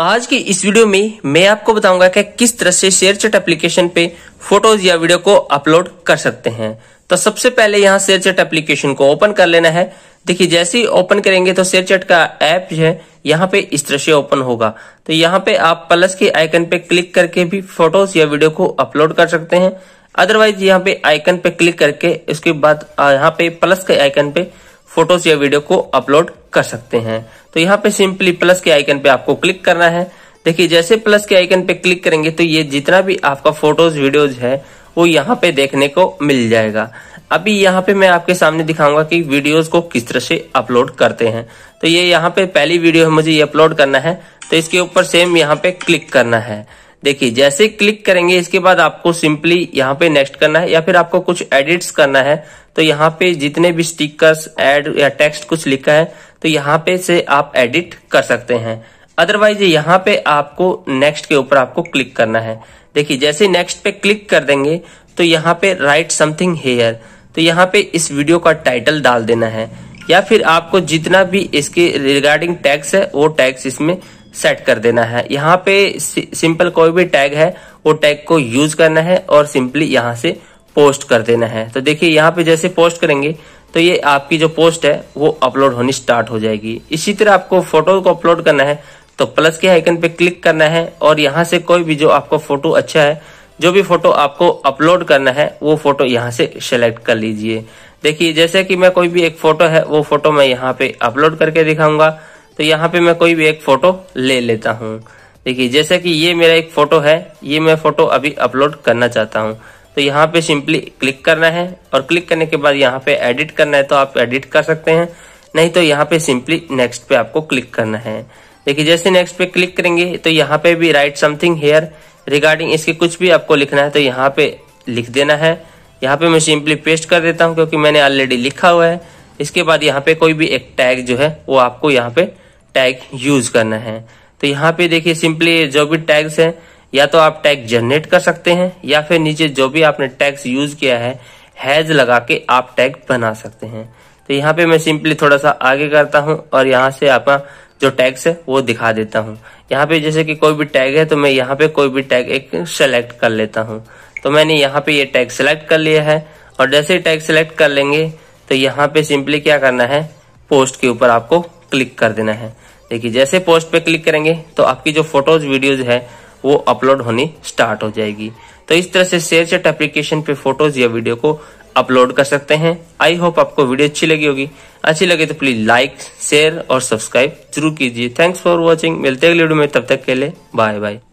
आज की इस वीडियो में मैं आपको बताऊंगा कि किस तरह से शेयर चैट एप्लीकेशन पे फोटोज या वीडियो को अपलोड कर सकते हैं तो सबसे पहले यहाँ शेयर चैट एप्लीकेशन को ओपन कर लेना है देखिए जैसे ही ओपन करेंगे तो शेयर चैट का ऐप जो है यहाँ पे इस तरह से ओपन होगा तो यहाँ पे आप प्लस के आइकन पे क्लिक करके भी फोटोज या वीडियो को अपलोड कर सकते हैं अदरवाइज यहाँ पे आइकन पे क्लिक करके उसके बाद यहाँ पे प्लस के आइकन पे फोटोज या वीडियो को अपलोड कर सकते हैं तो यहाँ पे सिंपली प्लस के आइकन पे आपको क्लिक करना है देखिए जैसे प्लस के आइकन पे क्लिक करेंगे तो ये जितना भी आपका फोटोज वीडियोज है वो यहाँ पे देखने को मिल जाएगा अभी यहाँ पे मैं आपके सामने दिखाऊंगा कि वीडियोस को किस तरह से अपलोड करते हैं तो ये यहाँ पे पहली वीडियो है मुझे ये अपलोड करना है तो इसके ऊपर सेम यहाँ पे क्लिक करना है देखिए जैसे क्लिक करेंगे इसके बाद आपको सिंपली यहाँ पे नेक्स्ट करना है या फिर आपको कुछ एडिट्स करना है तो यहाँ पे जितने भी स्टिकर्स एड या टेक्स्ट कुछ लिखा है तो यहाँ पे से आप एडिट कर सकते हैं अदरवाइज यहाँ पे आपको नेक्स्ट के ऊपर आपको क्लिक करना है देखिए जैसे नेक्स्ट पे क्लिक कर देंगे तो यहाँ पे राइट समथिंग हेयर तो यहाँ पे इस वीडियो का टाइटल डाल देना है या फिर आपको जितना भी इसके रिगार्डिंग टैग्स है वो टैग्स इसमें सेट कर देना है यहाँ पे सिंपल कोई भी टैग है वो टैग को यूज करना है और सिंपली यहाँ से पोस्ट कर देना है तो देखिए यहाँ पे जैसे पोस्ट करेंगे तो ये आपकी जो पोस्ट है वो अपलोड होनी स्टार्ट हो जाएगी इसी तरह आपको फोटो को अपलोड करना है तो प्लस के आइकन पे क्लिक करना है और यहाँ से कोई भी जो आपको फोटो अच्छा है जो भी फोटो आपको अपलोड करना है वो फोटो यहाँ से सेलेक्ट कर लीजिए देखिए जैसे कि मैं कोई भी एक फोटो है वो फोटो मैं यहाँ पे अपलोड करके दिखाऊंगा तो यहाँ पे मैं कोई भी एक फोटो ले लेता हूँ देखिए जैसे कि ये मेरा एक फोटो है ये मैं फोटो अभी अपलोड करना चाहता हूँ तो यहाँ पे सिंपली क्लिक करना है और क्लिक करने के बाद यहाँ पे एडिट करना है तो आप एडिट कर सकते हैं नहीं तो यहाँ पे सिंपली नेक्स्ट पे आपको क्लिक करना है देखिए जैसे नेक्स्ट पे क्लिक करेंगे तो यहाँ पे भी राइट समथिंग हेयर रिगार्डिंग इसके कुछ भी आपको लिखना है तो यहाँ पे लिख देना है यहाँ पे मैं सिंपली पेस्ट कर देता हूँ क्योंकि मैंने ऑलरेडी लिखा हुआ है इसके बाद यहाँ पे कोई भी एक टैग जो है वो आपको यहाँ पे टैग यूज करना है तो यहाँ पे देखिए सिंपली जो भी टैग्स हैं या तो आप टैग जनरेट कर सकते हैं या फिर नीचे जो भी आपने टैग्स यूज किया है हैज लगा के आप टैग बना सकते हैं तो यहाँ पे मैं सिंपली थोड़ा सा आगे करता हूँ और यहाँ से आपका जो टैग्स है वो दिखा देता हूँ यहाँ पे जैसे कि कोई भी टैग है तो मैं यहाँ पे कोई भी टैग एक सेलेक्ट कर लेता हूँ तो मैंने यहाँ पे ये टैग सेलेक्ट कर लिया है और जैसे टैग सेलेक्ट कर लेंगे तो यहाँ पे सिंपली क्या करना है पोस्ट के ऊपर आपको क्लिक कर देना है देखिए जैसे पोस्ट पे क्लिक करेंगे तो आपकी जो फोटोज वीडियोज है वो अपलोड होनी स्टार्ट हो जाएगी तो इस तरह से शेयर चैट एप्लीकेशन पे फोटोज या वीडियो को अपलोड कर सकते हैं आई होप आपको वीडियो अच्छी लगी होगी अच्छी लगे तो प्लीज लाइक शेयर और सब्सक्राइब जरूर कीजिए थैंक्स फॉर वॉचिंग मिलते हैं अगले वीडियो में तब तक के लिए बाय बाय